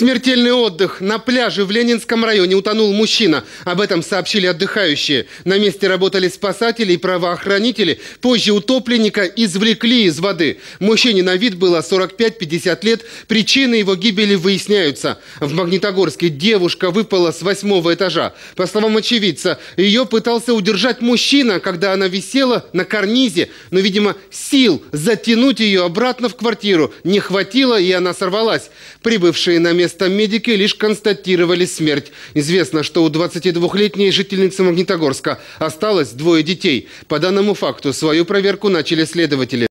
Смертельный отдых. На пляже в Ленинском районе утонул мужчина. Об этом сообщили отдыхающие. На месте работали спасатели и правоохранители. Позже утопленника извлекли из воды. Мужчине на вид было 45-50 лет. Причины его гибели выясняются. В Магнитогорске девушка выпала с восьмого этажа. По словам очевидца, ее пытался удержать мужчина, когда она висела на карнизе. Но, видимо, сил затянуть ее обратно в квартиру не хватило, и она сорвалась. Прибывшие на место арестом медики лишь констатировали смерть. Известно, что у 22-летней жительницы Магнитогорска осталось двое детей. По данному факту свою проверку начали следователи.